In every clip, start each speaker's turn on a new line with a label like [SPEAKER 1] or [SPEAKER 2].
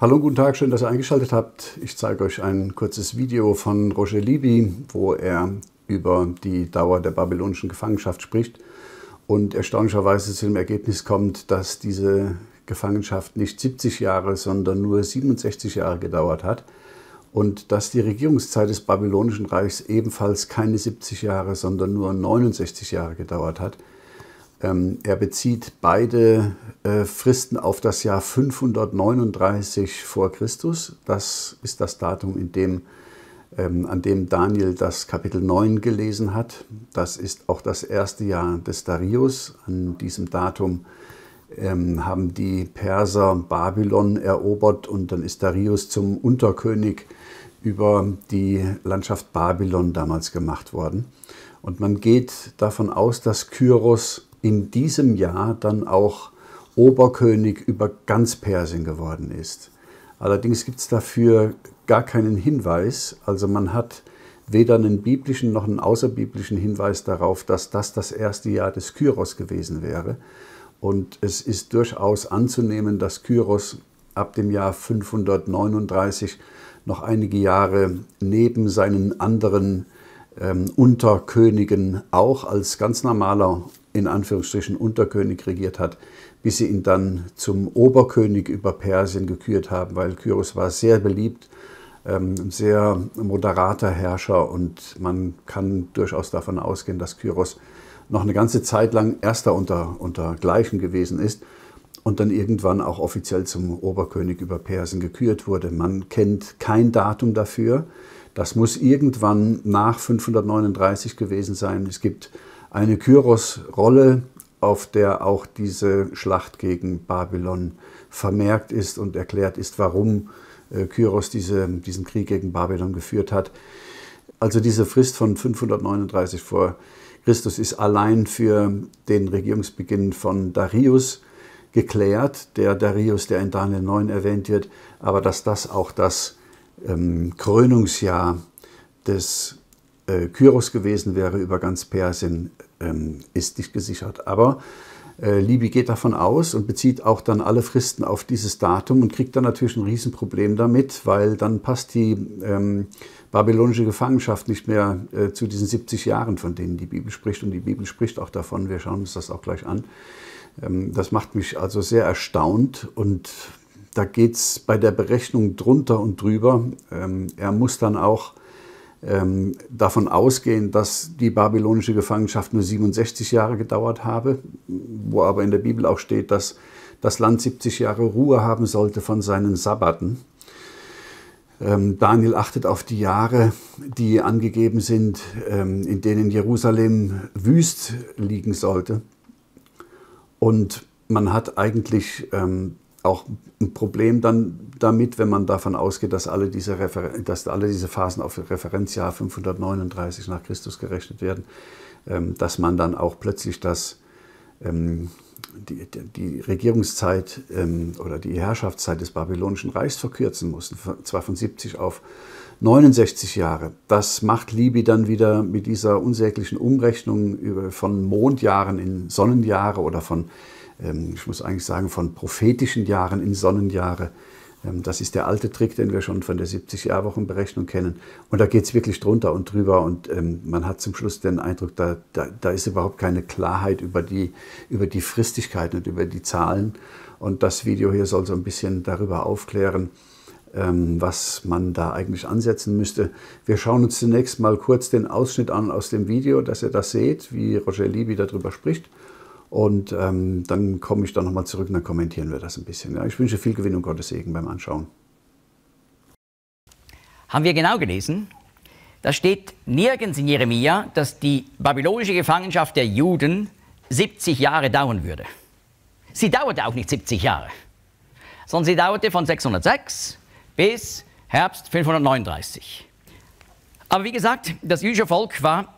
[SPEAKER 1] Hallo, guten Tag, schön, dass ihr eingeschaltet habt. Ich zeige euch ein kurzes Video von Roger Libby, wo er über die Dauer der babylonischen Gefangenschaft spricht und erstaunlicherweise zu dem Ergebnis kommt, dass diese Gefangenschaft nicht 70 Jahre, sondern nur 67 Jahre gedauert hat und dass die Regierungszeit des babylonischen Reichs ebenfalls keine 70 Jahre, sondern nur 69 Jahre gedauert hat. Ähm, er bezieht beide äh, Fristen auf das Jahr 539 vor Christus. Das ist das Datum, in dem, ähm, an dem Daniel das Kapitel 9 gelesen hat. Das ist auch das erste Jahr des Darius. An diesem Datum ähm, haben die Perser Babylon erobert und dann ist Darius zum Unterkönig über die Landschaft Babylon damals gemacht worden. Und man geht davon aus, dass Kyros in diesem Jahr dann auch Oberkönig über ganz Persien geworden ist. Allerdings gibt es dafür gar keinen Hinweis. Also man hat weder einen biblischen noch einen außerbiblischen Hinweis darauf, dass das das erste Jahr des Kyros gewesen wäre. Und es ist durchaus anzunehmen, dass Kyros ab dem Jahr 539 noch einige Jahre neben seinen anderen ähm, Unterkönigen auch als ganz normaler in Anführungsstrichen Unterkönig regiert hat, bis sie ihn dann zum Oberkönig über Persien gekürt haben, weil Kyros war sehr beliebt, ähm, ein sehr moderater Herrscher und man kann durchaus davon ausgehen, dass Kyros noch eine ganze Zeit lang erster unter, unter Gleichen gewesen ist und dann irgendwann auch offiziell zum Oberkönig über Persien gekürt wurde. Man kennt kein Datum dafür. Das muss irgendwann nach 539 gewesen sein. Es gibt eine Kyros-Rolle, auf der auch diese Schlacht gegen Babylon vermerkt ist und erklärt ist, warum äh, Kyros diese, diesen Krieg gegen Babylon geführt hat. Also diese Frist von 539 vor Christus ist allein für den Regierungsbeginn von Darius geklärt, der Darius, der in Daniel 9 erwähnt wird, aber dass das auch das ähm, Krönungsjahr des äh, Kyros gewesen wäre über ganz Persien, ähm, ist nicht gesichert. Aber äh, Libby geht davon aus und bezieht auch dann alle Fristen auf dieses Datum und kriegt dann natürlich ein Riesenproblem damit, weil dann passt die ähm, babylonische Gefangenschaft nicht mehr äh, zu diesen 70 Jahren, von denen die Bibel spricht. Und die Bibel spricht auch davon. Wir schauen uns das auch gleich an. Ähm, das macht mich also sehr erstaunt und da geht es bei der Berechnung drunter und drüber. Ähm, er muss dann auch ähm, davon ausgehen, dass die babylonische Gefangenschaft nur 67 Jahre gedauert habe, wo aber in der Bibel auch steht, dass das Land 70 Jahre Ruhe haben sollte von seinen Sabbaten. Ähm, Daniel achtet auf die Jahre, die angegeben sind, ähm, in denen Jerusalem wüst liegen sollte. Und man hat eigentlich ähm, auch ein Problem dann damit, wenn man davon ausgeht, dass alle diese, Refer dass alle diese Phasen auf Referenzjahr 539 nach Christus gerechnet werden, ähm, dass man dann auch plötzlich das, ähm, die, die, Regierungszeit ähm, oder die Herrschaftszeit des Babylonischen Reichs verkürzen muss, zwar von 70 auf 69 Jahre. Das macht Libby dann wieder mit dieser unsäglichen Umrechnung von Mondjahren in Sonnenjahre oder von ähm, ich muss eigentlich sagen, von prophetischen Jahren in Sonnenjahre. Ähm, das ist der alte Trick, den wir schon von der 70-Jahr-Wochenberechnung kennen. Und da geht es wirklich drunter und drüber. Und ähm, man hat zum Schluss den Eindruck, da, da, da, ist überhaupt keine Klarheit über die, über die Fristigkeit und über die Zahlen. Und das Video hier soll so ein bisschen darüber aufklären, ähm, was man da eigentlich ansetzen müsste. Wir schauen uns zunächst mal kurz den Ausschnitt an aus dem Video, dass ihr das seht, wie Roger Libby darüber spricht. Und ähm, dann komme ich da nochmal zurück und dann kommentieren wir das ein bisschen. Ja, ich wünsche viel Gewinn und Gottes Segen beim Anschauen.
[SPEAKER 2] Haben wir genau gelesen? Da steht nirgends in Jeremia, dass die babylonische Gefangenschaft der Juden 70 Jahre dauern würde. Sie dauerte auch nicht 70 Jahre, sondern sie dauerte von 606 bis Herbst 539. Aber wie gesagt, das jüdische Volk war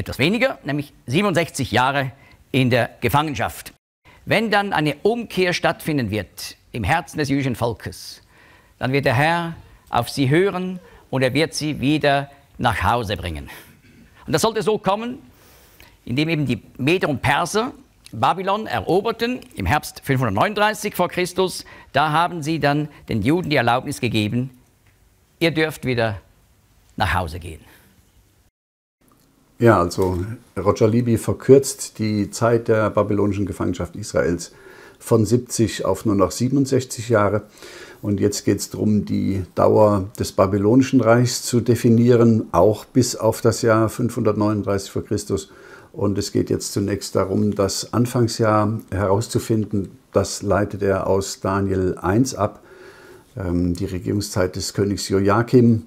[SPEAKER 2] etwas weniger, nämlich 67 Jahre in der Gefangenschaft. Wenn dann eine Umkehr stattfinden wird im Herzen des jüdischen Volkes, dann wird der Herr auf sie hören und er wird sie wieder nach Hause bringen. Und das sollte so kommen, indem eben die Meder und Perser Babylon eroberten im Herbst 539 vor Christus. Da haben sie dann den Juden die Erlaubnis gegeben, ihr dürft wieder nach Hause gehen.
[SPEAKER 1] Ja, also Roger Libby verkürzt die Zeit der babylonischen Gefangenschaft Israels von 70 auf nur noch 67 Jahre. Und jetzt geht es darum, die Dauer des babylonischen Reichs zu definieren, auch bis auf das Jahr 539 v. Chr. Und es geht jetzt zunächst darum, das Anfangsjahr herauszufinden. Das leitet er aus Daniel 1 ab, ähm, die Regierungszeit des Königs Joachim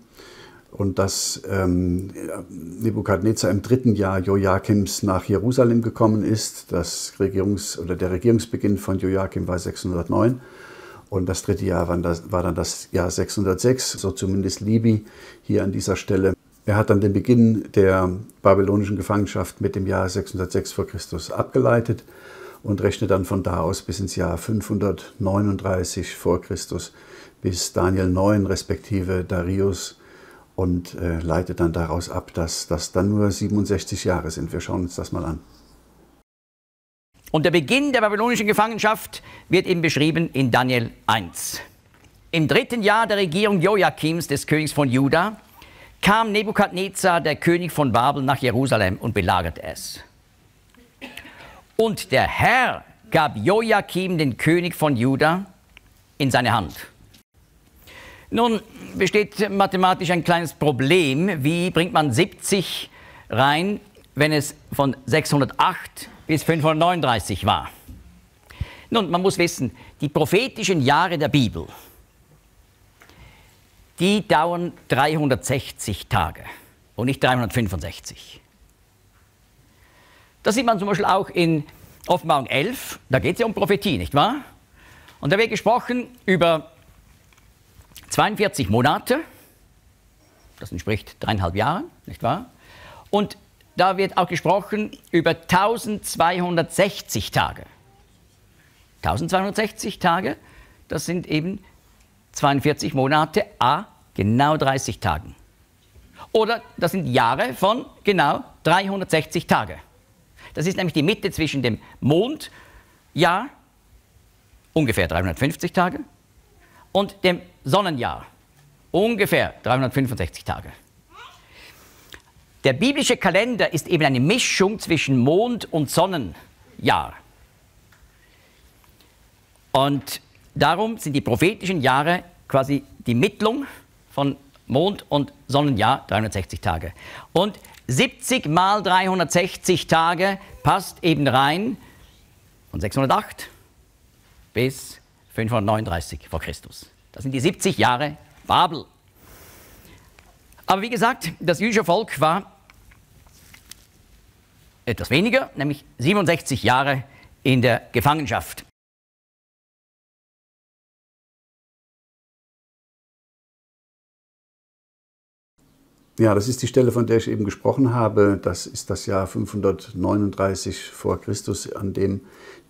[SPEAKER 1] und dass ähm, Nebukadnezar im dritten Jahr Joachims nach Jerusalem gekommen ist. Das Regierungs- oder der Regierungsbeginn von Joachim war 609 und das dritte Jahr war, das, war dann das Jahr 606, so zumindest Libi hier an dieser Stelle. Er hat dann den Beginn der babylonischen Gefangenschaft mit dem Jahr 606 vor Christus abgeleitet und rechnet dann von da aus bis ins Jahr 539 vor Christus, bis Daniel 9 respektive Darius und äh, leitet dann daraus ab, dass das dann nur 67 Jahre sind. Wir schauen uns das mal an.
[SPEAKER 2] Und der Beginn der babylonischen Gefangenschaft wird eben beschrieben in Daniel 1. Im dritten Jahr der Regierung Joachims, des Königs von Juda, kam Nebukadnezar, der König von Babel, nach Jerusalem und belagerte es. Und der Herr gab Joachim, den König von Juda, in seine Hand. Nun besteht mathematisch ein kleines Problem. Wie bringt man 70 rein, wenn es von 608 bis 539 war? Nun, man muss wissen, die prophetischen Jahre der Bibel, die dauern 360 Tage und nicht 365. Das sieht man zum Beispiel auch in Offenbarung 11, da geht es ja um Prophetie, nicht wahr? Und da wird gesprochen über 42 Monate, das entspricht dreieinhalb Jahren, nicht wahr? Und da wird auch gesprochen über 1260 Tage. 1260 Tage, das sind eben 42 Monate a genau 30 Tagen. Oder das sind Jahre von genau 360 Tage. Das ist nämlich die Mitte zwischen dem Mondjahr, ungefähr 350 Tage, und dem Sonnenjahr. Ungefähr 365 Tage. Der biblische Kalender ist eben eine Mischung zwischen Mond- und Sonnenjahr. Und darum sind die prophetischen Jahre quasi die Mittlung von Mond- und Sonnenjahr, 360 Tage. Und 70 mal 360 Tage passt eben rein von 608 bis 539 vor Christus. Das sind die 70 Jahre Babel. Aber wie gesagt, das jüdische Volk war etwas weniger, nämlich 67 Jahre in der Gefangenschaft.
[SPEAKER 1] Ja, das ist die Stelle, von der ich eben gesprochen habe. Das ist das Jahr 539 vor Christus, an dem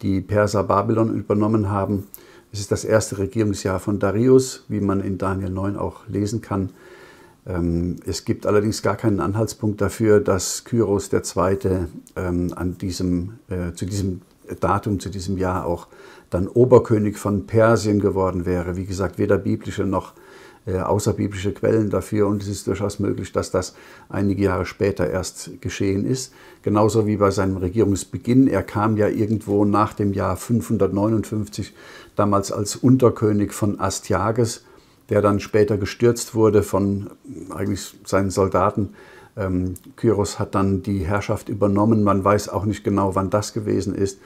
[SPEAKER 1] die Perser Babylon übernommen haben. Es ist das erste Regierungsjahr von Darius, wie man in Daniel 9 auch lesen kann. Ähm, es gibt allerdings gar keinen Anhaltspunkt dafür, dass Kyros II. Ähm, an diesem, äh, zu diesem Datum, zu diesem Jahr auch dann Oberkönig von Persien geworden wäre. Wie gesagt, weder biblische noch äh, außerbiblische Quellen dafür und es ist durchaus möglich, dass das einige Jahre später erst geschehen ist. Genauso wie bei seinem Regierungsbeginn. Er kam ja irgendwo nach dem Jahr 559, damals als Unterkönig von Astyages, der dann später gestürzt wurde von eigentlich seinen Soldaten. Ähm, Kyros hat dann die Herrschaft übernommen. Man weiß auch nicht genau, wann das gewesen ist.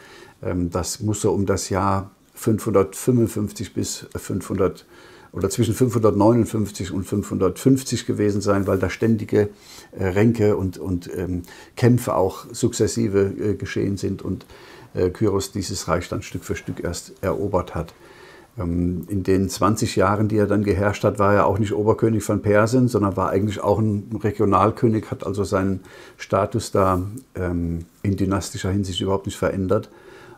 [SPEAKER 1] Ähm, das muss so um das Jahr 555 bis 500 oder zwischen 559 und 550 gewesen sein, weil da ständige äh, Ränke und, und ähm, Kämpfe auch sukzessive äh, geschehen sind und äh, Kyros dieses Reich dann Stück für Stück erst erobert hat. Ähm, in den 20 Jahren, die er dann geherrscht hat, war er auch nicht Oberkönig von Persien, sondern war eigentlich auch ein Regionalkönig, hat also seinen Status da ähm, in dynastischer Hinsicht überhaupt nicht verändert.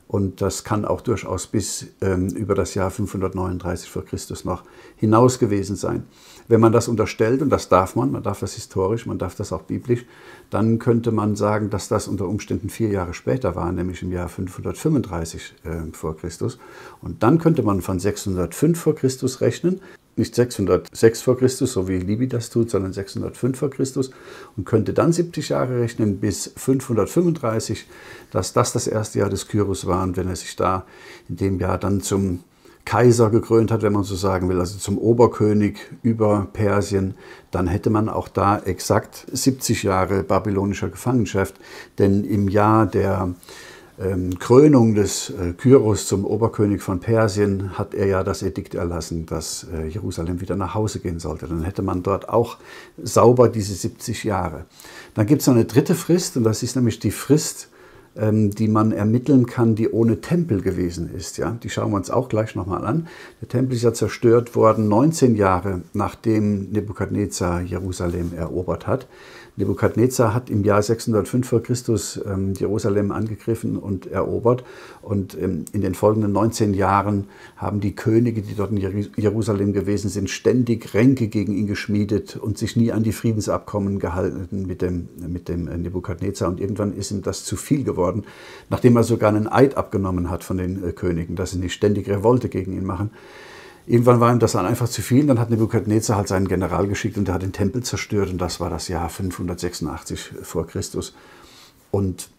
[SPEAKER 1] Und das kann auch durchaus bis ähm, über das Jahr 539 vor Christus noch hinaus gewesen sein. Wenn man das unterstellt, und das darf man, man darf das historisch, man darf das auch biblisch, dann könnte man sagen, dass das unter Umständen vier Jahre später war, nämlich im Jahr 535 äh, vor Christus. Und dann könnte man von 605 vor Christus rechnen, nicht 606 vor Christus, so wie Libi das tut, sondern 605 vor Christus und könnte dann 70 Jahre rechnen bis 535, dass das das erste Jahr des Kyros war und wenn er sich da in dem Jahr dann zum Kaiser gekrönt hat, wenn man so sagen will, also zum Oberkönig über Persien, dann hätte man auch da exakt 70 Jahre babylonischer Gefangenschaft, denn im Jahr der ähm, Krönung des äh, Kyros zum Oberkönig von Persien hat er ja das Edikt erlassen, dass äh, Jerusalem wieder nach Hause gehen sollte. Dann hätte man dort auch sauber diese 70 Jahre. Dann gibt es noch eine dritte Frist und das ist nämlich die Frist, ähm, die man ermitteln kann, die ohne Tempel gewesen ist. Ja? Die schauen wir uns auch gleich nochmal an. Der Tempel ist ja zerstört worden 19 Jahre, nachdem Nebukadnezar Jerusalem erobert hat. Nebukadnezar hat im Jahr 605 vor Christus ähm, Jerusalem angegriffen und erobert. Und ähm, in den folgenden 19 Jahren haben die Könige, die dort in Jerusalem gewesen sind, ständig Ränke gegen ihn geschmiedet und sich nie an die Friedensabkommen gehalten mit dem, mit dem äh, Nebukadnezar. Und irgendwann ist ihm das zu viel geworden, nachdem er sogar einen Eid abgenommen hat von den äh, Königen, dass sie nicht ständig Revolte gegen ihn machen. Irgendwann war ihm das dann einfach zu viel. Dann hat Nebukadnezar halt seinen General geschickt und der hat den Tempel zerstört. Und das war das Jahr 586 vor Christus. Und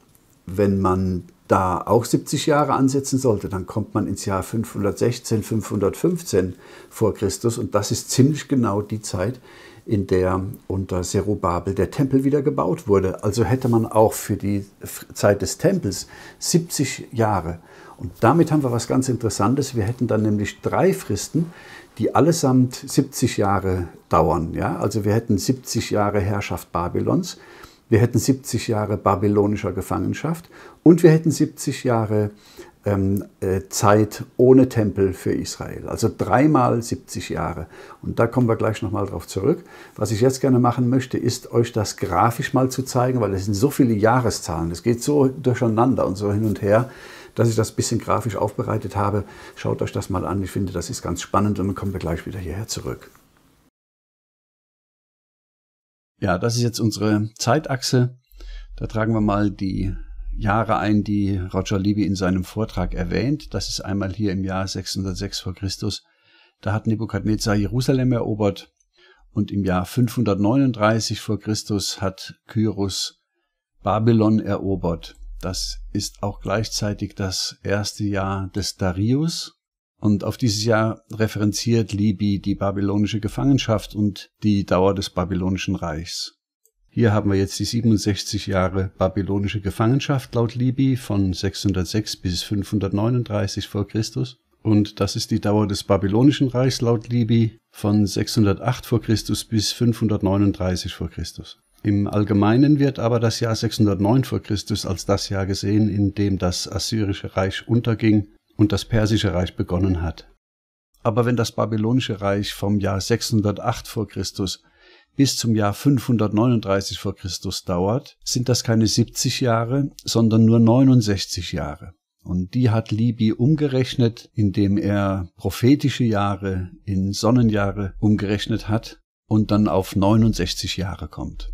[SPEAKER 1] wenn man da auch 70 Jahre ansetzen sollte, dann kommt man ins Jahr 516, 515 vor Christus. Und das ist ziemlich genau die Zeit, in der unter Zerubabel der Tempel wieder gebaut wurde. Also hätte man auch für die Zeit des Tempels 70 Jahre und damit haben wir was ganz Interessantes. Wir hätten dann nämlich drei Fristen, die allesamt 70 Jahre dauern. Ja? Also wir hätten 70 Jahre Herrschaft Babylons, wir hätten 70 Jahre babylonischer Gefangenschaft und wir hätten 70 Jahre ähm, äh, Zeit ohne Tempel für Israel. Also dreimal 70 Jahre. Und da kommen wir gleich nochmal drauf zurück. Was ich jetzt gerne machen möchte, ist euch das grafisch mal zu zeigen, weil es sind so viele Jahreszahlen. Es geht so durcheinander und so hin und her dass ich das ein bisschen grafisch aufbereitet habe. Schaut euch das mal an. Ich finde, das ist ganz spannend und dann kommen wir gleich wieder hierher zurück. Ja, das ist jetzt unsere Zeitachse. Da tragen wir mal die Jahre ein, die Roger Levy in seinem Vortrag erwähnt. Das ist einmal hier im Jahr 606 vor Christus. Da hat Nebukadnezar Jerusalem erobert und im Jahr 539 vor Christus hat Kyros Babylon erobert. Das ist auch gleichzeitig das erste Jahr des Darius. Und auf dieses Jahr referenziert Libi die babylonische Gefangenschaft und die Dauer des babylonischen Reichs. Hier haben wir jetzt die 67 Jahre babylonische Gefangenschaft laut Libi von 606 bis 539 vor Christus. Und das ist die Dauer des babylonischen Reichs laut Libi von 608 vor Christus bis 539 vor Christus. Im Allgemeinen wird aber das Jahr 609 vor Christus als das Jahr gesehen, in dem das Assyrische Reich unterging und das Persische Reich begonnen hat. Aber wenn das Babylonische Reich vom Jahr 608 vor Christus bis zum Jahr 539 vor Christus dauert, sind das keine 70 Jahre, sondern nur 69 Jahre. Und die hat Libi umgerechnet, indem er prophetische Jahre in Sonnenjahre umgerechnet hat und dann auf 69 Jahre kommt.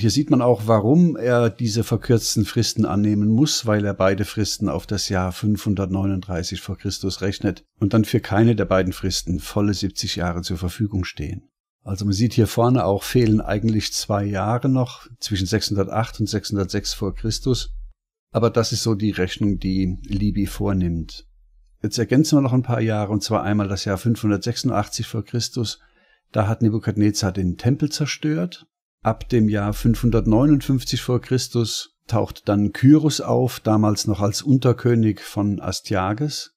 [SPEAKER 1] Hier sieht man auch, warum er diese verkürzten Fristen annehmen muss, weil er beide Fristen auf das Jahr 539 vor Christus rechnet und dann für keine der beiden Fristen volle 70 Jahre zur Verfügung stehen. Also man sieht hier vorne auch fehlen eigentlich zwei Jahre noch zwischen 608 und 606 vor Christus. Aber das ist so die Rechnung, die Liby vornimmt. Jetzt ergänzen wir noch ein paar Jahre und zwar einmal das Jahr 586 vor Christus. Da hat Nebukadnezar den Tempel zerstört Ab dem Jahr 559 vor Christus taucht dann Kyros auf, damals noch als Unterkönig von Astyages.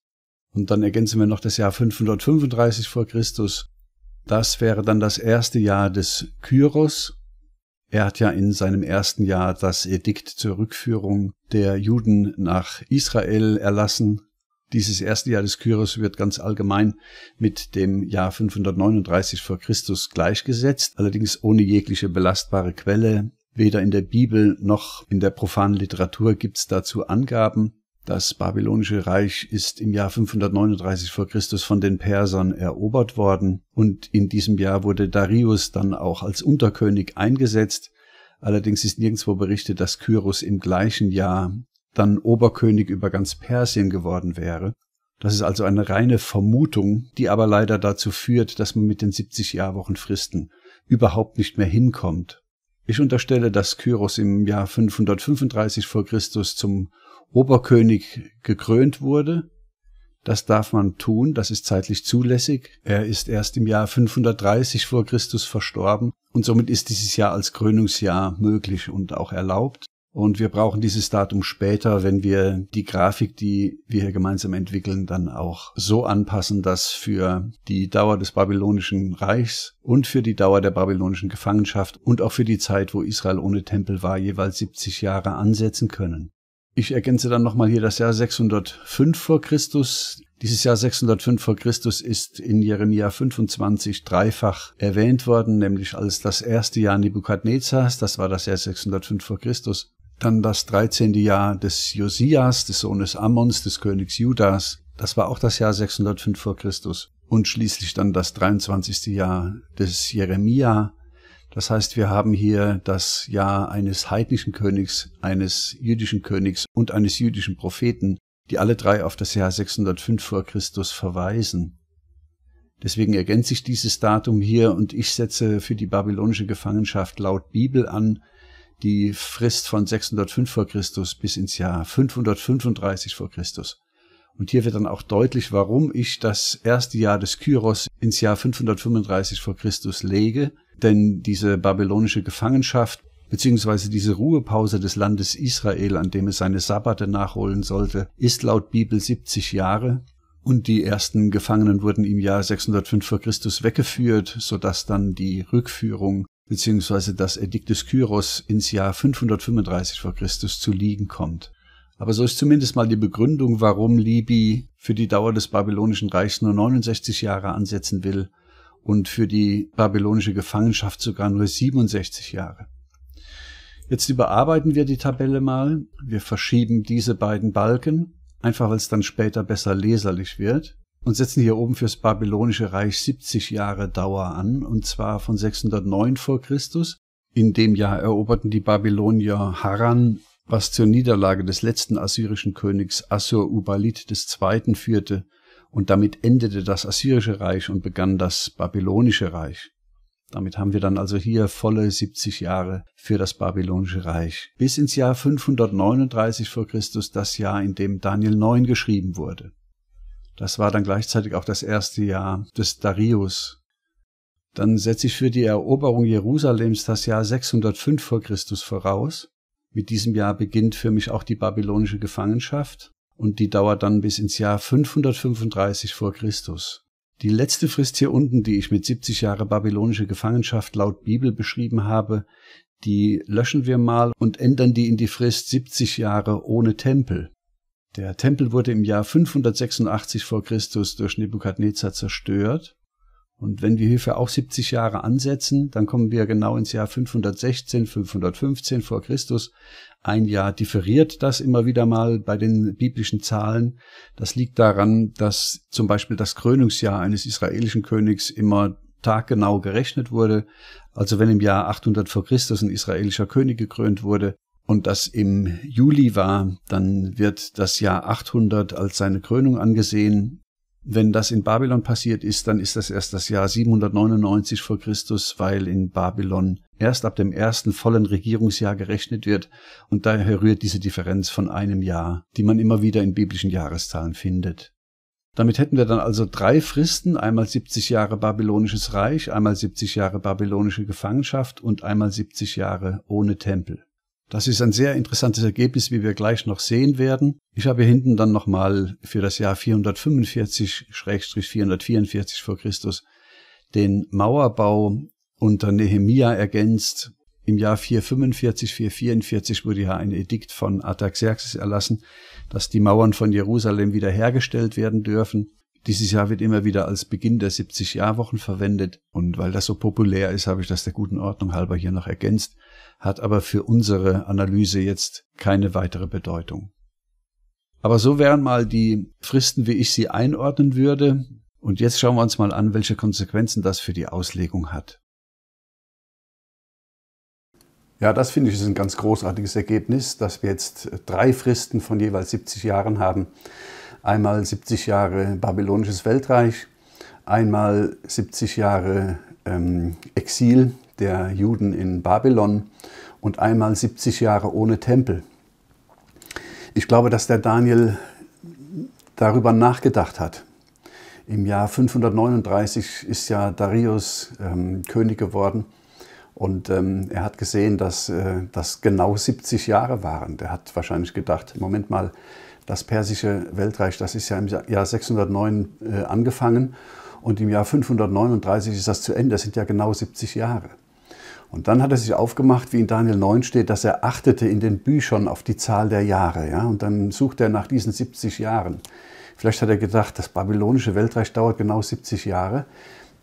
[SPEAKER 1] Und dann ergänzen wir noch das Jahr 535 vor Christus. Das wäre dann das erste Jahr des Kyros. Er hat ja in seinem ersten Jahr das Edikt zur Rückführung der Juden nach Israel erlassen, dieses erste Jahr des Kyros wird ganz allgemein mit dem Jahr 539 vor Christus gleichgesetzt, allerdings ohne jegliche belastbare Quelle. Weder in der Bibel noch in der profanen Literatur gibt es dazu Angaben. Das babylonische Reich ist im Jahr 539 vor Christus von den Persern erobert worden und in diesem Jahr wurde Darius dann auch als Unterkönig eingesetzt. Allerdings ist nirgendwo berichtet, dass Kyros im gleichen Jahr dann Oberkönig über ganz Persien geworden wäre. Das ist also eine reine Vermutung, die aber leider dazu führt, dass man mit den 70 Jahrwochen Fristen überhaupt nicht mehr hinkommt. Ich unterstelle, dass Kyros im Jahr 535 vor Christus zum Oberkönig gekrönt wurde. Das darf man tun, das ist zeitlich zulässig. Er ist erst im Jahr 530 vor Christus verstorben und somit ist dieses Jahr als Krönungsjahr möglich und auch erlaubt. Und wir brauchen dieses Datum später, wenn wir die Grafik, die wir hier gemeinsam entwickeln, dann auch so anpassen, dass für die Dauer des babylonischen Reichs und für die Dauer der babylonischen Gefangenschaft und auch für die Zeit, wo Israel ohne Tempel war, jeweils 70 Jahre ansetzen können. Ich ergänze dann nochmal hier das Jahr 605 vor Christus. Dieses Jahr 605 vor Christus ist in Jeremia 25 dreifach erwähnt worden, nämlich als das erste Jahr Nebukadnezars, das war das Jahr 605 vor Christus, dann das 13. Jahr des Josias, des Sohnes Ammons, des Königs Judas. Das war auch das Jahr 605 vor Christus. Und schließlich dann das 23. Jahr des Jeremia. Das heißt, wir haben hier das Jahr eines heidnischen Königs, eines jüdischen Königs und eines jüdischen Propheten, die alle drei auf das Jahr 605 vor Christus verweisen. Deswegen ergänze ich dieses Datum hier und ich setze für die babylonische Gefangenschaft laut Bibel an, die Frist von 605 vor Christus bis ins Jahr 535 vor Christus. Und hier wird dann auch deutlich, warum ich das erste Jahr des Kyros ins Jahr 535 vor Christus lege, denn diese babylonische Gefangenschaft beziehungsweise diese Ruhepause des Landes Israel, an dem es seine Sabbate nachholen sollte, ist laut Bibel 70 Jahre und die ersten Gefangenen wurden im Jahr 605 vor Christus weggeführt, sodass dann die Rückführung beziehungsweise das Edikt des Kyros ins Jahr 535 vor Christus zu liegen kommt. Aber so ist zumindest mal die Begründung, warum Libi für die Dauer des babylonischen Reichs nur 69 Jahre ansetzen will und für die babylonische Gefangenschaft sogar nur 67 Jahre. Jetzt überarbeiten wir die Tabelle mal. Wir verschieben diese beiden Balken, einfach weil es dann später besser leserlich wird und setzen hier oben fürs babylonische Reich 70 Jahre Dauer an, und zwar von 609 vor Christus. In dem Jahr eroberten die Babylonier Haran, was zur Niederlage des letzten assyrischen Königs Assur-Ubalit II. führte, und damit endete das assyrische Reich und begann das babylonische Reich. Damit haben wir dann also hier volle 70 Jahre für das babylonische Reich. Bis ins Jahr 539 vor Christus, das Jahr, in dem Daniel 9 geschrieben wurde. Das war dann gleichzeitig auch das erste Jahr des Darius. Dann setze ich für die Eroberung Jerusalems das Jahr 605 vor Christus voraus. Mit diesem Jahr beginnt für mich auch die babylonische Gefangenschaft und die dauert dann bis ins Jahr 535 vor Christus. Die letzte Frist hier unten, die ich mit 70 Jahre babylonische Gefangenschaft laut Bibel beschrieben habe, die löschen wir mal und ändern die in die Frist 70 Jahre ohne Tempel. Der Tempel wurde im Jahr 586 vor Christus durch Nebukadnezar zerstört. Und wenn wir hierfür auch 70 Jahre ansetzen, dann kommen wir genau ins Jahr 516, 515 vor Christus. Ein Jahr differiert das immer wieder mal bei den biblischen Zahlen. Das liegt daran, dass zum Beispiel das Krönungsjahr eines israelischen Königs immer taggenau gerechnet wurde. Also wenn im Jahr 800 vor Christus ein israelischer König gekrönt wurde, und das im Juli war, dann wird das Jahr 800 als seine Krönung angesehen. Wenn das in Babylon passiert ist, dann ist das erst das Jahr 799 vor Christus, weil in Babylon erst ab dem ersten vollen Regierungsjahr gerechnet wird und daher rührt diese Differenz von einem Jahr, die man immer wieder in biblischen Jahreszahlen findet. Damit hätten wir dann also drei Fristen, einmal 70 Jahre babylonisches Reich, einmal 70 Jahre babylonische Gefangenschaft und einmal 70 Jahre ohne Tempel. Das ist ein sehr interessantes Ergebnis, wie wir gleich noch sehen werden. Ich habe hinten dann nochmal für das Jahr 445-444 vor Christus den Mauerbau unter Nehemia ergänzt. Im Jahr 445, 444 wurde ja ein Edikt von Artaxerxes erlassen, dass die Mauern von Jerusalem wiederhergestellt werden dürfen. Dieses Jahr wird immer wieder als Beginn der 70 jahrwochen verwendet und weil das so populär ist, habe ich das der guten Ordnung halber hier noch ergänzt hat aber für unsere Analyse jetzt keine weitere Bedeutung. Aber so wären mal die Fristen, wie ich sie einordnen würde. Und jetzt schauen wir uns mal an, welche Konsequenzen das für die Auslegung hat. Ja, das finde ich ist ein ganz großartiges Ergebnis, dass wir jetzt drei Fristen von jeweils 70 Jahren haben. Einmal 70 Jahre babylonisches Weltreich, einmal 70 Jahre ähm, Exil der Juden in Babylon und einmal 70 Jahre ohne Tempel. Ich glaube, dass der Daniel darüber nachgedacht hat. Im Jahr 539 ist ja Darius ähm, König geworden und ähm, er hat gesehen, dass äh, das genau 70 Jahre waren. Der hat wahrscheinlich gedacht, Moment mal, das persische Weltreich, das ist ja im Jahr 609 äh, angefangen und im Jahr 539 ist das zu Ende, das sind ja genau 70 Jahre. Und dann hat er sich aufgemacht, wie in Daniel 9 steht, dass er achtete in den Büchern auf die Zahl der Jahre. Ja? Und dann sucht er nach diesen 70 Jahren. Vielleicht hat er gedacht, das babylonische Weltreich dauert genau 70 Jahre.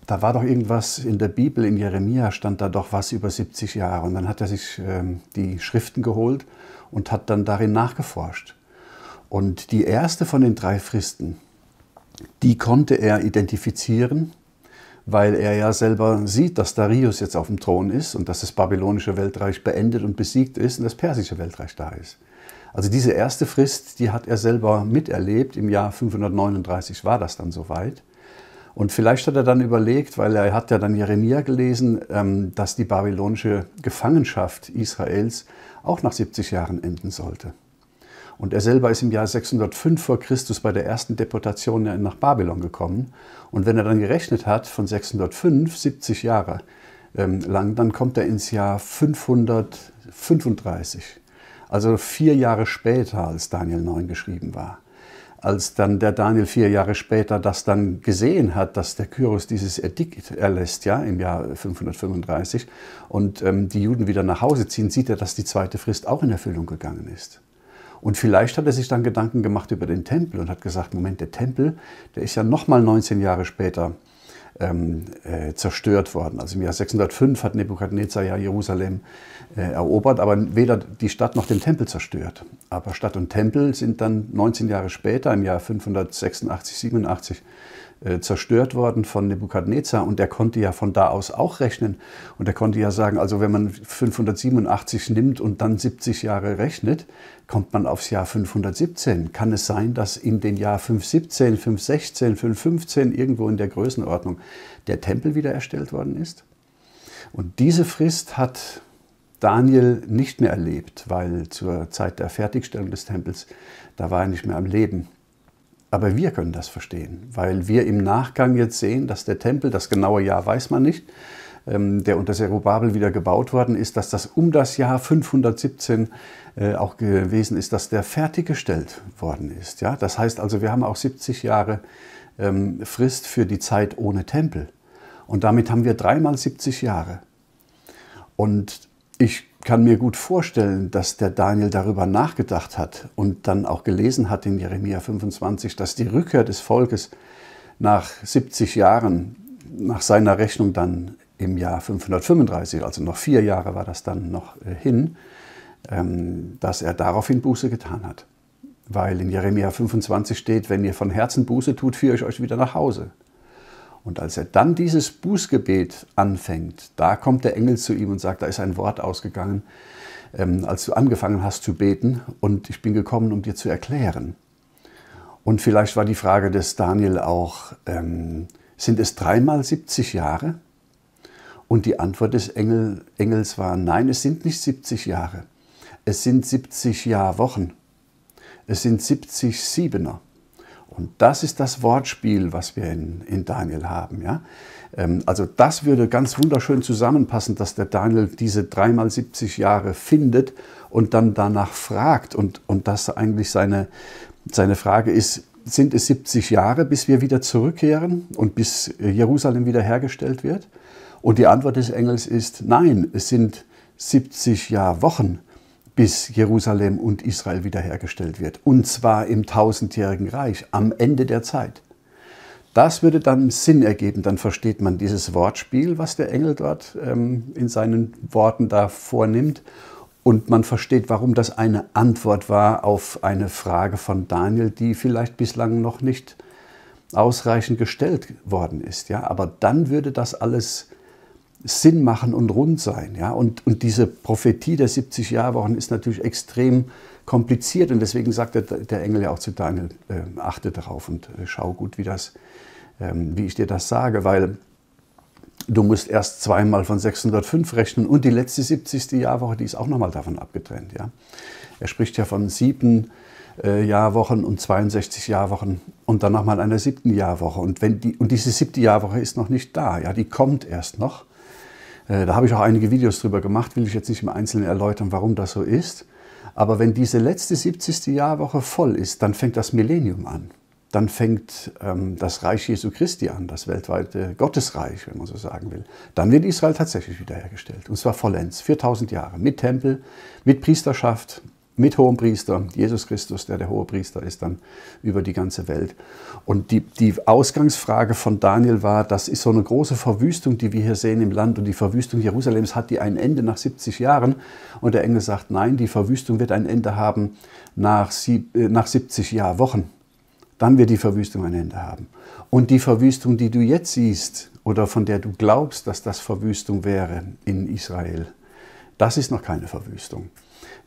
[SPEAKER 1] Da war doch irgendwas in der Bibel, in Jeremia stand da doch was über 70 Jahre. Und dann hat er sich ähm, die Schriften geholt und hat dann darin nachgeforscht. Und die erste von den drei Fristen, die konnte er identifizieren weil er ja selber sieht, dass Darius jetzt auf dem Thron ist und dass das babylonische Weltreich beendet und besiegt ist und das persische Weltreich da ist. Also diese erste Frist, die hat er selber miterlebt. Im Jahr 539 war das dann soweit. Und vielleicht hat er dann überlegt, weil er hat ja dann Jeremia gelesen, ähm, dass die babylonische Gefangenschaft Israels auch nach 70 Jahren enden sollte. Und er selber ist im Jahr 605 vor Christus bei der ersten Deportation nach Babylon gekommen. Und wenn er dann gerechnet hat, von 605, 70 Jahre ähm, lang, dann kommt er ins Jahr 535. Also vier Jahre später, als Daniel 9 geschrieben war als dann der Daniel vier Jahre später das dann gesehen hat, dass der Kyros dieses Edikt erlässt, ja, im Jahr 535, und ähm, die Juden wieder nach Hause ziehen, sieht er, dass die zweite Frist auch in Erfüllung gegangen ist. Und vielleicht hat er sich dann Gedanken gemacht über den Tempel und hat gesagt, Moment, der Tempel, der ist ja nochmal 19 Jahre später ähm, äh, zerstört worden. Also im Jahr 605 hat Nebukadnezar ja Jerusalem äh, erobert, aber weder die Stadt noch den Tempel zerstört. Aber Stadt und Tempel sind dann 19 Jahre später, im Jahr 586, 87, äh, zerstört worden von Nebukadnezar und er konnte ja von da aus auch rechnen und er konnte ja sagen, also wenn man 587 nimmt und dann 70 Jahre rechnet, kommt man aufs Jahr 517. Kann es sein, dass in dem Jahr 517, 516, 515 irgendwo in der Größenordnung der Tempel wieder erstellt worden ist? Und diese Frist hat Daniel nicht mehr erlebt, weil zur Zeit der Fertigstellung des Tempels, da war er nicht mehr am Leben. Aber wir können das verstehen, weil wir im Nachgang jetzt sehen, dass der Tempel, das genaue Jahr weiß man nicht, ähm, der unter Zerubabel wieder gebaut worden ist, dass das um das Jahr 517 äh, auch gewesen ist, dass der fertiggestellt worden ist. Ja? Das heißt also, wir haben auch 70 Jahre ähm, Frist für die Zeit ohne Tempel. Und damit haben wir dreimal 70 Jahre. Und ich kann mir gut vorstellen, dass der Daniel darüber nachgedacht hat und dann auch gelesen hat in Jeremia 25, dass die Rückkehr des Volkes nach 70 Jahren, nach seiner Rechnung dann im Jahr 535, also noch vier Jahre war das dann noch äh, hin, ähm, dass er daraufhin Buße getan hat. Weil in Jeremia 25 steht, wenn ihr von Herzen Buße tut, führe ich euch wieder nach Hause. Und als er dann dieses Bußgebet anfängt, da kommt der Engel zu ihm und sagt, da ist ein Wort ausgegangen, ähm, als du angefangen hast zu beten und ich bin gekommen, um dir zu erklären. Und vielleicht war die Frage des Daniel auch, ähm, sind es dreimal 70 Jahre? Und die Antwort des Engel, Engels war, nein, es sind nicht 70 Jahre. Es sind 70 Jahrwochen. Es sind 70 Siebener. Und das ist das Wortspiel, was wir in, in Daniel haben. Ja? Ähm, also das würde ganz wunderschön zusammenpassen, dass der Daniel diese dreimal 70 Jahre findet und dann danach fragt. Und, und dass eigentlich seine, seine Frage ist, sind es 70 Jahre, bis wir wieder zurückkehren und bis Jerusalem wiederhergestellt wird? Und die Antwort des Engels ist, nein, es sind 70 Jahre Wochen bis Jerusalem und Israel wiederhergestellt wird. Und zwar im tausendjährigen Reich, am Ende der Zeit. Das würde dann Sinn ergeben, dann versteht man dieses Wortspiel, was der Engel dort ähm, in seinen Worten da vornimmt. Und man versteht, warum das eine Antwort war auf eine Frage von Daniel, die vielleicht bislang noch nicht ausreichend gestellt worden ist. Ja? Aber dann würde das alles Sinn machen und rund sein. Ja? Und, und diese Prophetie der 70 Jahrwochen ist natürlich extrem kompliziert und deswegen sagt der, der Engel ja auch zu Daniel, äh, achte darauf und äh, schau gut, wie, das, ähm, wie ich dir das sage, weil du musst erst zweimal von 605 rechnen und die letzte 70. Jahrwoche, die ist auch nochmal davon abgetrennt. Ja? Er spricht ja von sieben äh, Jahrwochen und 62 Jahrwochen und dann nochmal einer siebten Jahrwoche. Und, wenn die, und diese siebte Jahrwoche ist noch nicht da, ja? die kommt erst noch. Äh, da habe ich auch einige Videos drüber gemacht, will ich jetzt nicht im Einzelnen erläutern, warum das so ist. Aber wenn diese letzte 70. Jahrwoche voll ist, dann fängt das Millennium an. Dann fängt ähm, das Reich Jesu Christi an, das weltweite Gottesreich, wenn man so sagen will. Dann wird Israel tatsächlich wiederhergestellt. Und zwar vollends, 4000 Jahre, mit Tempel, mit Priesterschaft, mit hohem Priester, Jesus Christus, der der hohe Priester ist, dann über die ganze Welt. Und die, die Ausgangsfrage von Daniel war, das ist so eine große Verwüstung, die wir hier sehen im Land und die Verwüstung Jerusalems, hat die ein Ende nach 70 Jahren? Und der Engel sagt, nein, die Verwüstung wird ein Ende haben nach, sieb, äh, nach 70 Jahr Wochen. Dann wird die Verwüstung ein Ende haben. Und die Verwüstung, die du jetzt siehst oder von der du glaubst, dass das Verwüstung wäre in Israel, das ist noch keine Verwüstung.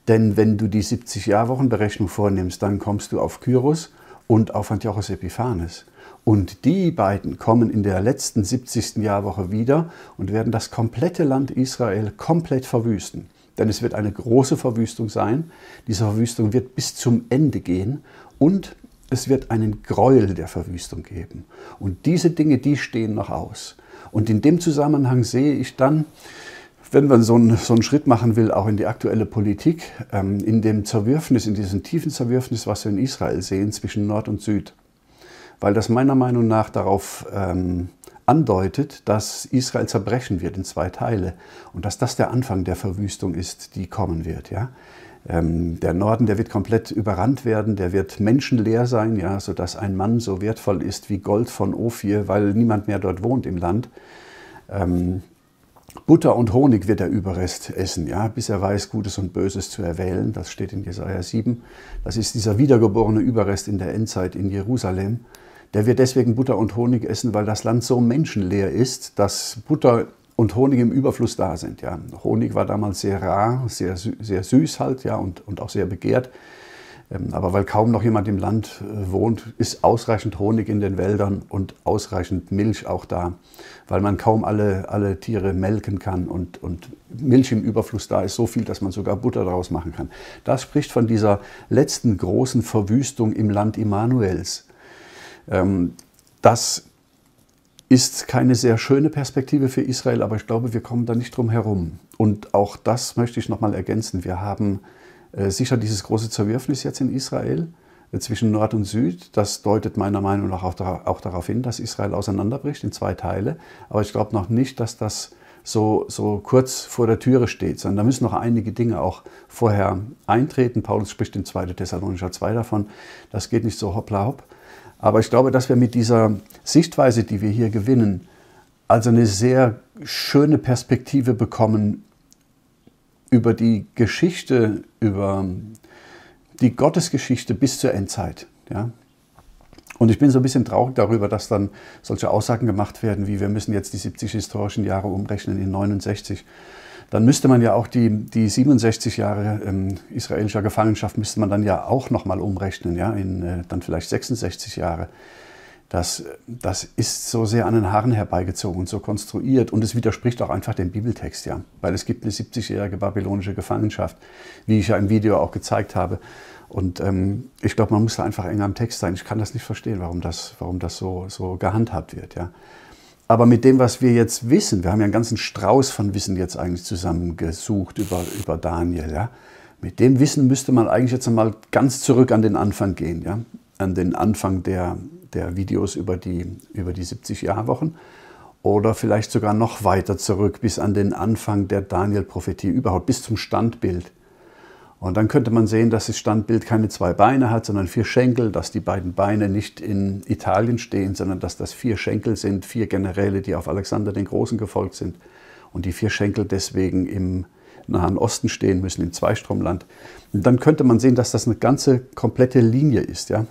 [SPEAKER 1] Denn wenn du die 70-Jahr-Wochenberechnung vornimmst, dann kommst du auf Kyros und auf Antiochos Epiphanes. Und die beiden kommen in der letzten 70. Jahrwoche wieder und werden das komplette Land Israel komplett verwüsten. Denn es wird eine große Verwüstung sein. Diese Verwüstung wird bis zum Ende gehen und es wird einen Gräuel der Verwüstung geben. Und diese Dinge, die stehen noch aus. Und in dem Zusammenhang sehe ich dann, wenn man so einen, so einen, Schritt machen will, auch in die aktuelle Politik, ähm, in dem Zerwürfnis, in diesem tiefen Zerwürfnis, was wir in Israel sehen zwischen Nord und Süd, weil das meiner Meinung nach darauf ähm, andeutet, dass Israel zerbrechen wird in zwei Teile und dass das der Anfang der Verwüstung ist, die kommen wird. Ja? Ähm, der Norden, der wird komplett überrannt werden, der wird menschenleer sein, ja, sodass ein Mann so wertvoll ist wie Gold von Ophir, weil niemand mehr dort wohnt im Land. Ähm, Butter und Honig wird der Überrest essen, ja, bis er weiß, Gutes und Böses zu erwählen. Das steht in Jesaja 7. Das ist dieser wiedergeborene Überrest in der Endzeit in Jerusalem. Der wird deswegen Butter und Honig essen, weil das Land so menschenleer ist, dass Butter und Honig im Überfluss da sind. Ja. Honig war damals sehr rar, sehr, sehr süß halt ja, und, und auch sehr begehrt. Ähm, aber weil kaum noch jemand im Land äh, wohnt, ist ausreichend Honig in den Wäldern und ausreichend Milch auch da, weil man kaum alle, alle Tiere melken kann und, und Milch im Überfluss da ist, so viel, dass man sogar Butter daraus machen kann. Das spricht von dieser letzten großen Verwüstung im Land Immanuels. Ähm, das ist keine sehr schöne Perspektive für Israel, aber ich glaube, wir kommen da nicht drum herum. Und auch das möchte ich nochmal ergänzen. Wir haben äh, sicher dieses große Zerwürfnis jetzt in Israel äh, zwischen Nord und Süd. Das deutet meiner Meinung nach auch, auch darauf hin, dass Israel auseinanderbricht in zwei Teile. Aber ich glaube noch nicht, dass das so, so kurz vor der Türe steht, sondern da müssen noch einige Dinge auch vorher eintreten. Paulus spricht in 2. Thessalonicher 2 davon. Das geht nicht so hoppla hopp. Aber ich glaube, dass wir mit dieser Sichtweise, die wir hier gewinnen, also eine sehr schöne Perspektive bekommen über die Geschichte, über die Gottesgeschichte bis zur Endzeit. Ja? Und ich bin so ein bisschen traurig darüber, dass dann solche Aussagen gemacht werden, wie wir müssen jetzt die 70 historischen Jahre umrechnen in 69. Dann müsste man ja auch die, die 67 Jahre ähm, israelischer Gefangenschaft, müsste man dann ja auch nochmal umrechnen, ja, in äh, dann vielleicht 66 Jahre das, das ist so sehr an den Haaren herbeigezogen und so konstruiert. Und es widerspricht auch einfach dem Bibeltext, ja. Weil es gibt eine 70-jährige babylonische Gefangenschaft, wie ich ja im Video auch gezeigt habe. Und ähm, ich glaube, man muss da einfach enger am Text sein. Ich kann das nicht verstehen, warum das, warum das so, so gehandhabt wird, ja. Aber mit dem, was wir jetzt wissen, wir haben ja einen ganzen Strauß von Wissen jetzt eigentlich zusammengesucht über, über Daniel, ja. Mit dem Wissen müsste man eigentlich jetzt einmal ganz zurück an den Anfang gehen, ja an den Anfang der, der Videos über die, über die 70-Jahr-Wochen oder vielleicht sogar noch weiter zurück bis an den Anfang der Daniel-Prophetie überhaupt, bis zum Standbild. Und dann könnte man sehen, dass das Standbild keine zwei Beine hat, sondern vier Schenkel, dass die beiden Beine nicht in Italien stehen, sondern dass das vier Schenkel sind, vier Generäle, die auf Alexander den Großen gefolgt sind und die vier Schenkel deswegen im Nahen Osten stehen müssen, im Zweistromland. Und dann könnte man sehen, dass das eine ganze komplette Linie ist. Ja?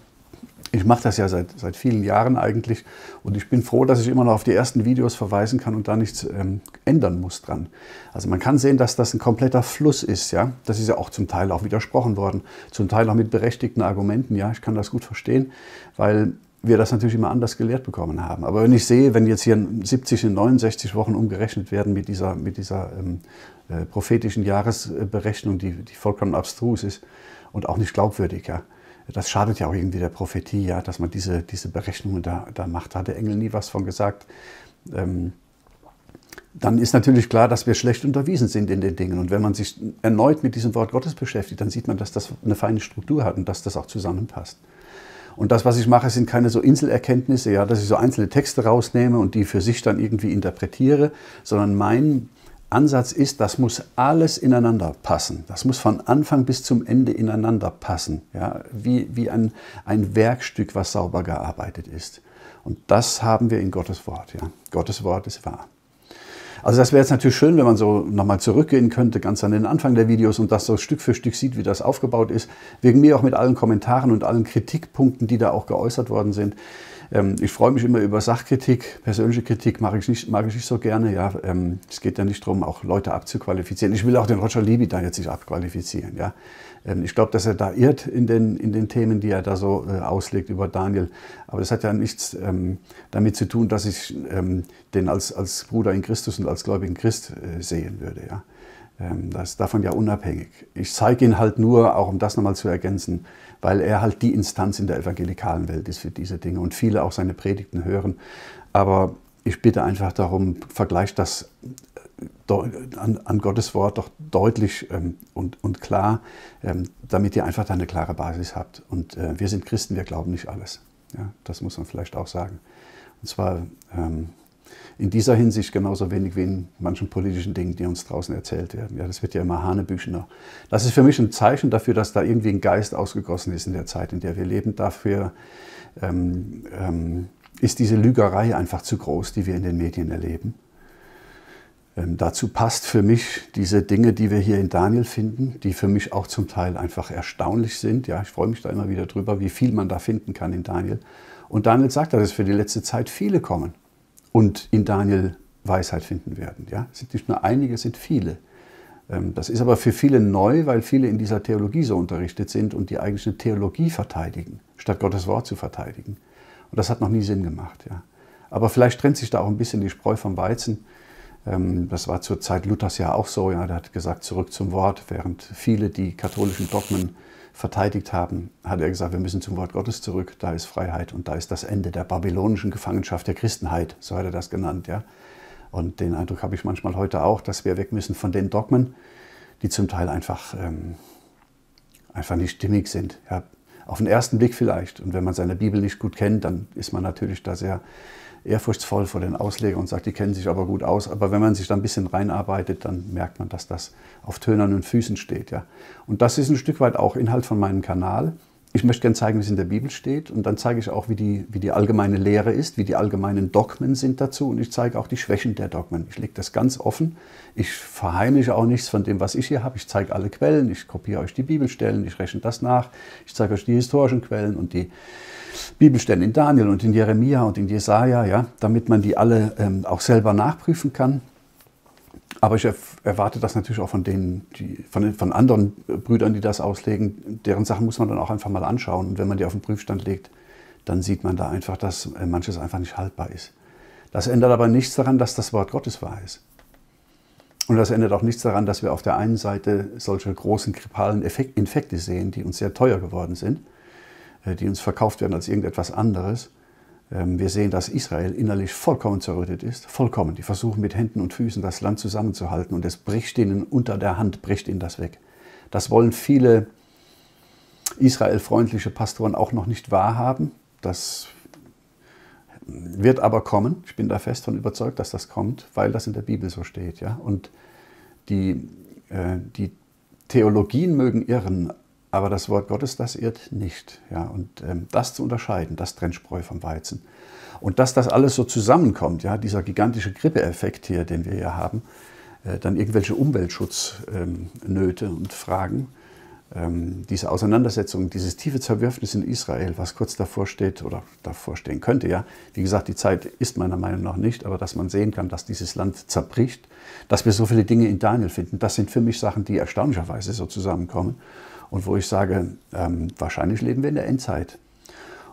[SPEAKER 1] ich mache das ja seit, seit vielen Jahren eigentlich und ich bin froh, dass ich immer noch auf die ersten Videos verweisen kann und da nichts ähm, ändern muss dran. Also man kann sehen, dass das ein kompletter Fluss ist. Ja? Das ist ja auch zum Teil auch widersprochen worden, zum Teil auch mit berechtigten Argumenten. Ja, ich kann das gut verstehen, weil wir das natürlich immer anders gelehrt bekommen haben. Aber wenn ich sehe, wenn jetzt hier 70 in 69 Wochen umgerechnet werden mit dieser, mit dieser ähm, äh, prophetischen Jahresberechnung, die, die vollkommen abstrus ist und auch nicht glaubwürdig, ja, das schadet ja auch irgendwie der Prophetie, ja, dass man diese, diese Berechnungen da, da macht. Da hat der Engel nie was von gesagt. Ähm, dann ist natürlich klar, dass wir schlecht unterwiesen sind in den Dingen. Und wenn man sich erneut mit diesem Wort Gottes beschäftigt, dann sieht man, dass das eine feine Struktur hat und dass das auch zusammenpasst. Und das, was ich mache, sind keine so Inselerkenntnisse, ja, dass ich so einzelne Texte rausnehme und die für sich dann irgendwie interpretiere, sondern mein Ansatz ist, das muss alles ineinander passen. Das muss von Anfang bis zum Ende ineinander passen. Ja, wie wie ein, ein Werkstück, was sauber gearbeitet ist. Und das haben wir in Gottes Wort. Ja. Gottes Wort ist wahr. Also das wäre jetzt natürlich schön, wenn man so nochmal zurückgehen könnte, ganz an den Anfang der Videos und das so Stück für Stück sieht, wie das aufgebaut ist. Wegen mir auch mit allen Kommentaren und allen Kritikpunkten, die da auch geäußert worden sind. Ähm, ich freue mich immer über Sachkritik. Persönliche Kritik mag ich nicht, mag ich nicht so gerne. Ja, ähm, es geht ja nicht darum, auch Leute abzuqualifizieren. Ich will auch den Roger Libby da jetzt nicht abqualifizieren. Ja. Ähm, ich glaube, dass er da irrt in den, in den Themen, die er da so äh, auslegt über Daniel. Aber das hat ja nichts ähm, damit zu tun, dass ich ähm, den als, als Bruder in Christus und als gläubigen Christ äh, sehen würde. Ja. Ähm, das ist davon ja unabhängig. Ich zeige ihn halt nur, auch um das nochmal zu ergänzen, weil er halt die Instanz in der evangelikalen Welt ist für diese Dinge und viele auch seine Predigten hören. Aber ich bitte einfach darum, vergleicht das äh, an, Gottes Wort doch deutlich ähm, und, klar, ähm, damit ihr einfach da eine klare Basis habt. Und äh, wir sind Christen, wir glauben nicht alles. das muss man vielleicht auch sagen. Und zwar in dieser Hinsicht genauso wenig wie in manchen politischen Dingen, die uns draußen erzählt werden. Ja, das wird ja immer hanebüchener. Das ist für mich ein Zeichen dafür, dass da irgendwie ein Geist ausgegossen ist in der Zeit, in der wir leben. Dafür ähm, ähm, ist diese Lügerei einfach zu groß, die wir in den Medien erleben. Ähm, dazu passt für mich diese Dinge, die wir hier in Daniel finden, die für mich auch zum Teil einfach erstaunlich sind. Ja, ich freue mich da immer wieder drüber, wie viel man da finden kann in Daniel. Und Daniel sagt, dass es für die letzte Zeit viele kommen und in Daniel Weisheit finden werden. Ja? Es sind nicht nur einige, es sind viele. Ähm, das ist aber für viele neu, weil viele in dieser Theologie so unterrichtet sind und die eigentliche Theologie verteidigen, statt Gottes Wort zu verteidigen. Und das hat noch nie Sinn gemacht. Ja. Aber vielleicht trennt sich da auch ein bisschen die Spreu vom Weizen. Ähm, das war zur Zeit Luthers ja auch so. Ja. Der hat gesagt, zurück zum Wort, während viele die katholischen Dogmen verteidigt haben, hat er gesagt, wir müssen zum Wort Gottes zurück, da ist Freiheit und da ist das Ende der babylonischen Gefangenschaft der Christenheit, so hat er das genannt. Ja? Und den Eindruck habe ich manchmal heute auch, dass wir weg müssen von den Dogmen, die zum Teil einfach, ähm, einfach nicht stimmig sind. Ja? Auf den ersten Blick vielleicht. Und wenn man seine Bibel nicht gut kennt, dann ist man natürlich da sehr ehrfurchtsvoll vor den Auslegern und sagt, die kennen sich aber gut aus. Aber wenn man sich da ein bisschen reinarbeitet, dann merkt man, dass das auf Tönern und Füßen steht. Ja. Und das ist ein Stück weit auch Inhalt von meinem Kanal. Ich möchte gerne zeigen, wie es in der Bibel steht und dann zeige ich auch, wie die, wie die allgemeine Lehre ist, wie die allgemeinen Dogmen sind dazu und ich zeige auch die Schwächen der Dogmen. Ich lege das ganz offen. Ich verheimliche auch nichts von dem, was ich hier habe. Ich zeige alle Quellen, ich kopiere euch die Bibelstellen, ich rechne das nach, ich zeige euch die historischen Quellen und die Bibelstellen in Daniel und in Jeremia und in Jesaja, ja, damit man die alle ähm, auch selber nachprüfen kann. Aber ich erwarte das natürlich auch von, denen, die, von, von, anderen Brüdern, die das auslegen. Deren Sachen muss man dann auch einfach mal anschauen. Und wenn man die auf den Prüfstand legt, dann sieht man da einfach, dass äh, manches einfach nicht haltbar ist. Das ändert aber nichts daran, dass das Wort Gottes wahr ist. Und das ändert auch nichts daran, dass wir auf der einen Seite solche großen grippalen Infekte sehen, die uns sehr teuer geworden sind. Äh, die uns verkauft werden als irgendetwas anderes. Ähm, wir sehen, dass Israel innerlich vollkommen zerrüttet ist, vollkommen. Die versuchen mit Händen und Füßen das Land zusammenzuhalten und es bricht ihnen unter der Hand, bricht ihnen das weg. Das wollen viele israelfreundliche Pastoren auch noch nicht wahrhaben. Das wird aber kommen. Ich bin da fest von überzeugt, dass das kommt, weil das in der Bibel so steht. Ja? Und die, äh, die Theologien mögen irren, aber das Wort Gottes, das irrt nicht. Ja? Und ähm, das zu unterscheiden, das trennt Spreu vom Weizen. Und dass das alles so zusammenkommt, ja, dieser gigantische Grippeeffekt hier, den wir hier haben, äh, dann irgendwelche Umweltschutznöte ähm, und Fragen, ähm, diese Auseinandersetzung, dieses tiefe Zerwürfnis in Israel, was kurz davor steht oder davor stehen könnte, ja. Wie gesagt, die Zeit ist meiner Meinung nach nicht, aber dass man sehen kann, dass dieses Land zerbricht, dass wir so viele Dinge in Daniel finden, das sind für mich Sachen, die erstaunlicherweise so zusammenkommen und wo ich sage, ähm, wahrscheinlich leben wir in der Endzeit.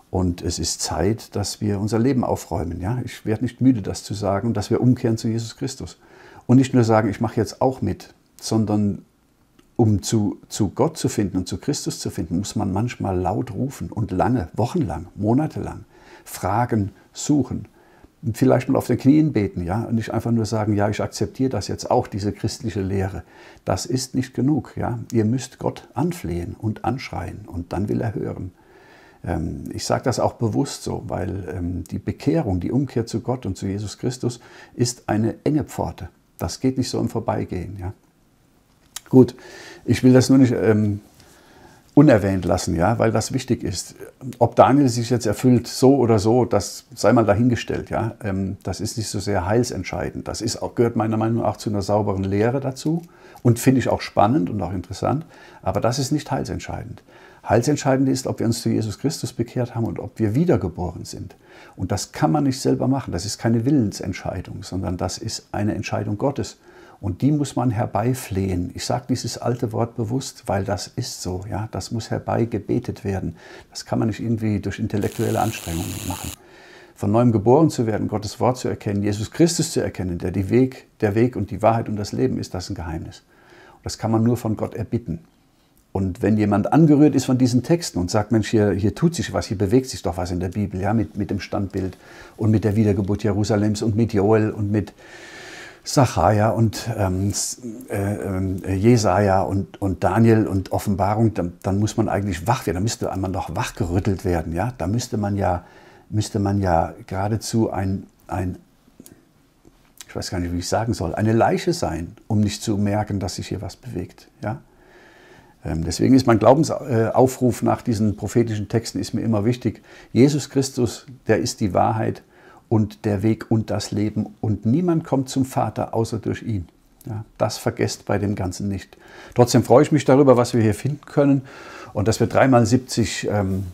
[SPEAKER 1] Und es ist Zeit, dass wir unser Leben aufräumen. Ja? Ich werde nicht müde, das zu sagen, dass wir umkehren zu Jesus Christus. Und nicht nur sagen, ich mache jetzt auch mit, sondern um zu, zu Gott zu finden und zu Christus zu finden, muss man manchmal laut rufen und lange, wochenlang, monatelang, fragen, suchen vielleicht mal auf den Knien beten, ja, und nicht einfach nur sagen, ja, ich akzeptiere das jetzt auch, diese christliche Lehre. Das ist nicht genug, ja. Ihr müsst Gott anflehen und anschreien und dann will er hören. Ähm, ich sage das auch bewusst so, weil ähm, die Bekehrung, die Umkehr zu Gott und zu Jesus Christus ist eine enge Pforte. Das geht nicht so im Vorbeigehen, ja. Gut, ich will das nur nicht ähm, unerwähnt lassen, ja, weil das wichtig ist. Ob Daniel sich jetzt erfüllt, so oder so, das sei mal dahingestellt, ja. Ähm, das ist nicht so sehr heilsentscheidend. Das ist auch, gehört meiner Meinung nach zu einer sauberen Lehre dazu und finde ich auch spannend und auch interessant. Aber das ist nicht heilsentscheidend. Heilsentscheidend ist, ob wir uns zu Jesus Christus bekehrt haben und ob wir wiedergeboren sind. Und das kann man nicht selber machen. Das ist keine Willensentscheidung, sondern das ist eine Entscheidung Gottes. Und die muss man herbeiflehen. Ich sage dieses alte Wort bewusst, weil das ist so. Ja? Das muss herbeigebetet werden. Das kann man nicht irgendwie durch intellektuelle Anstrengungen machen. Von neuem geboren zu werden, Gottes Wort zu erkennen, Jesus Christus zu erkennen, der, die Weg, der Weg und die Wahrheit und das Leben ist, das ist ein Geheimnis. Und das kann man nur von Gott erbitten. Und wenn jemand angerührt ist von diesen Texten und sagt, Mensch, hier, hier tut sich was, hier bewegt sich doch was in der Bibel, ja, mit, mit dem Standbild und mit der Wiedergeburt Jerusalems und mit Joel und mit, Sachaja und ähm, äh, ähm, Jesaja und, und Daniel und Offenbarung, dann, dann, muss man eigentlich wach werden, da müsste man doch wachgerüttelt werden, ja? Da müsste man ja, müsste man ja geradezu ein, ein, ich weiß gar nicht, wie ich sagen soll, eine Leiche sein, um nicht zu merken, dass sich hier was bewegt, ja? Ähm, deswegen ist mein Glaubensaufruf nach diesen prophetischen Texten ist mir immer wichtig. Jesus Christus, der ist die Wahrheit und der Weg und das Leben. Und niemand kommt zum Vater außer durch ihn. Ja, das vergesst bei dem Ganzen nicht. Trotzdem freue ich mich darüber, was wir hier finden können und dass wir dreimal 70 ähm,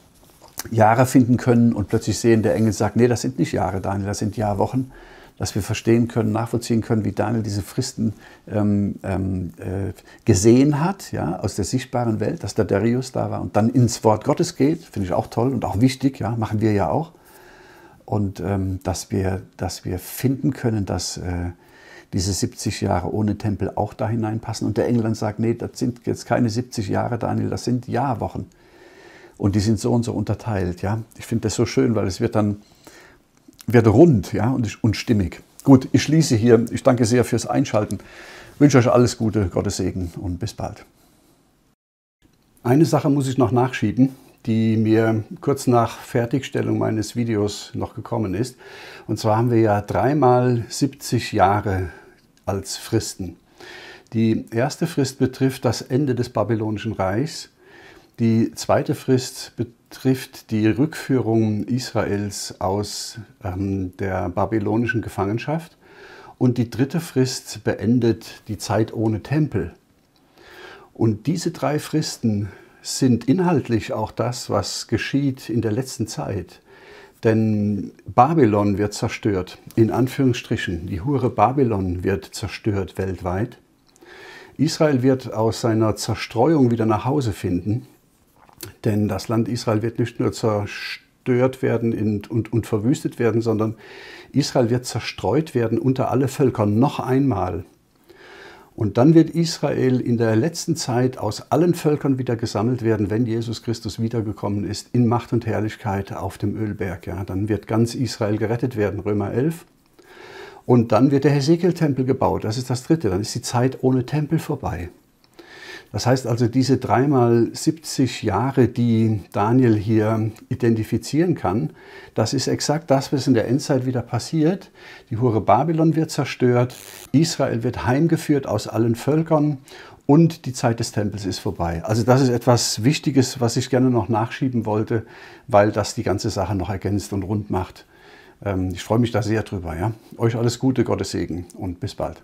[SPEAKER 1] Jahre finden können und plötzlich sehen, der Engel sagt, nee, das sind nicht Jahre, Daniel, das sind Jahrwochen. Dass wir verstehen können, nachvollziehen können, wie Daniel diese Fristen ähm, ähm, äh, gesehen hat, ja, aus der sichtbaren Welt, dass der Darius da war und dann ins Wort Gottes geht, finde ich auch toll und auch wichtig, ja, machen wir ja auch und ähm, dass, wir, dass wir finden können, dass äh, diese 70 Jahre ohne Tempel auch da hineinpassen. Und der England sagt, nee, das sind jetzt keine 70 Jahre, Daniel, das sind Jahrwochen. Und die sind so und so unterteilt. Ja? Ich finde das so schön, weil es wird dann wird rund ja? und, und stimmig. Gut, ich schließe hier. Ich danke sehr fürs Einschalten. Ich wünsche euch alles Gute, Gottes Segen und bis bald. Eine Sache muss ich noch nachschieben die mir kurz nach Fertigstellung meines Videos noch gekommen ist. Und zwar haben wir ja dreimal 70 Jahre als Fristen. Die erste Frist betrifft das Ende des Babylonischen Reichs. Die zweite Frist betrifft die Rückführung Israels aus ähm, der babylonischen Gefangenschaft. Und die dritte Frist beendet die Zeit ohne Tempel. Und diese drei Fristen sind inhaltlich auch das, was geschieht in der letzten Zeit. Denn Babylon wird zerstört, in Anführungsstrichen. Die Hure Babylon wird zerstört weltweit. Israel wird aus seiner Zerstreuung wieder nach Hause finden, denn das Land Israel wird nicht nur zerstört werden und, und verwüstet werden, sondern Israel wird zerstreut werden unter alle Völker noch einmal. Und dann wird Israel in der letzten Zeit aus allen Völkern wieder gesammelt werden, wenn Jesus Christus wiedergekommen ist, in Macht und Herrlichkeit auf dem Ölberg. Ja, dann wird ganz Israel gerettet werden, Römer 11. Und dann wird der Hesekiel-Tempel gebaut, das ist das dritte, dann ist die Zeit ohne Tempel vorbei. Das heißt also, diese dreimal 70 Jahre, die Daniel hier identifizieren kann, das ist exakt das, was in der Endzeit wieder passiert. Die Hure Babylon wird zerstört, Israel wird heimgeführt aus allen Völkern und die Zeit des Tempels ist vorbei. Also das ist etwas Wichtiges, was ich gerne noch nachschieben wollte, weil das die ganze Sache noch ergänzt und rund macht. Ähm, ich freue mich da sehr drüber. Ja? Euch alles Gute, Gottes Segen und bis bald.